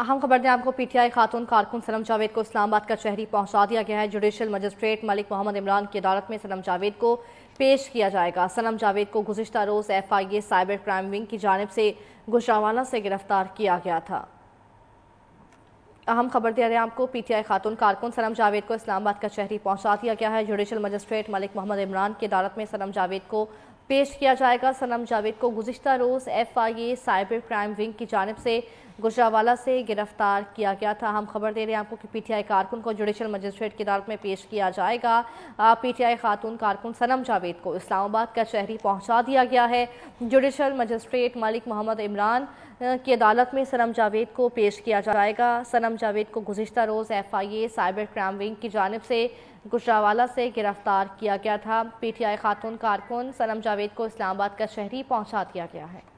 अहम खबर दें आपको पीटीआई खातून कारकुन सलम जावेद को इस्लामाबाद का शहरी पहुंचा दिया गया है जुडिशल मजिस्ट्रेट मलिक मोहम्मद इमरान की अदालत में सलम जावेद को पेश किया जाएगा सनम जावेद को गुजशत रोज़ F I A cyber crime wing की जानब से गुजरावाना से गिरफ्तार किया गया था अहम खबर दे रहे हैं आपको पीटीआई खातून कारकुन सनम जावेद को इस्लामाबाद का शहरी पहुंचा दिया गया है जुडिशल मजिस्ट्रेट मलिक मोहम्मद इमरान की अदालत में सनम जावेद को पेश किया जाएगा सनम जावेद को गुजशत रोज़ F I A cyber crime wing की जानब से गुजरावाला से गिरफ्तार किया गया था हम खबर दे रहे हैं आपको कि पीटीआई कारकुन को जुडिशल मजिस्ट्रेट की अदालत में पेश किया जाएगा पीटीआई खातून कारकुन सनम जावेद को इस्लामाबाद का शहरी पहुंचा दिया गया है जुडिशल मजिस्ट्रेट मलिक मोहम्मद इमरान की अदालत में सनम जावेद को पेश किया जाएगा सनम जावेद को गुजशत रोज़ F I A cyber crime wing की जानब से गुजरावाला से गिरफ्तार किया गया था पी टी आई खातून कारकुन सनम जावेद को इस्लामाबाद का शहरी पहुँचा दिया गया है